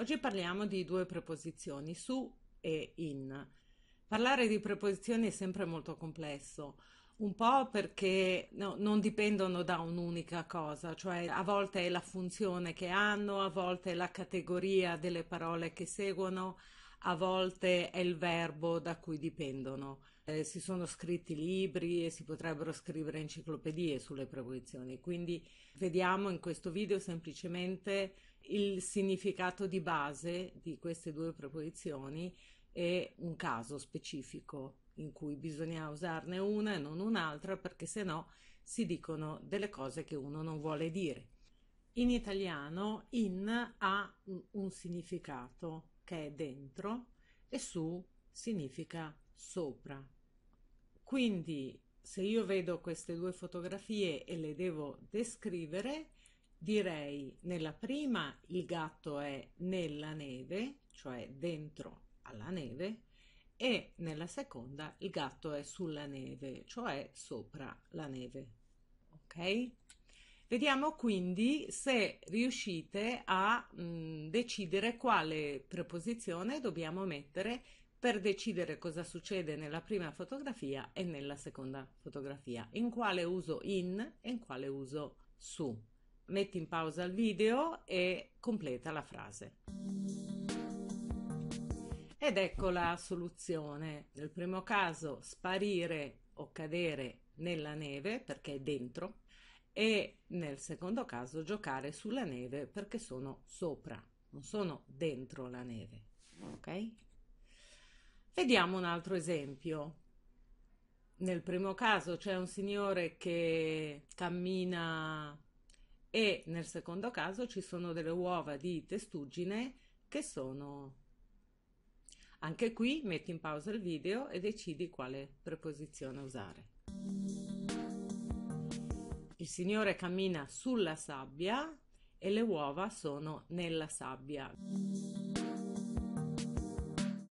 Oggi parliamo di due preposizioni, su e in. Parlare di preposizioni è sempre molto complesso, un po' perché no, non dipendono da un'unica cosa, cioè a volte è la funzione che hanno, a volte è la categoria delle parole che seguono, a volte è il verbo da cui dipendono. Eh, si sono scritti libri e si potrebbero scrivere enciclopedie sulle preposizioni, quindi vediamo in questo video semplicemente il significato di base di queste due preposizioni e un caso specifico in cui bisogna usarne una e non un'altra perché se no si dicono delle cose che uno non vuole dire. In italiano in ha un significato, che è dentro e su significa sopra. Quindi se io vedo queste due fotografie e le devo descrivere, direi nella prima il gatto è nella neve, cioè dentro alla neve, e nella seconda il gatto è sulla neve, cioè sopra la neve. Ok? Vediamo quindi se riuscite a mh, mm, decidere quale preposizione dobbiamo mettere per decidere cosa succede nella prima fotografia e nella seconda fotografia, in quale uso in e in quale uso su. Metti in pausa il video e completa la frase. Ed ecco la soluzione. Nel primo caso sparire o cadere nella neve perché è dentro e nel secondo caso giocare sulla neve perché sono sopra, non sono dentro la neve. Ok? Vediamo un altro esempio. Nel primo caso c'è un signore che cammina e nel secondo caso ci sono delle uova di testuggine che sono... Anche qui metti in pausa il video e decidi quale preposizione usare. Il signore cammina sulla sabbia e le uova sono nella sabbia.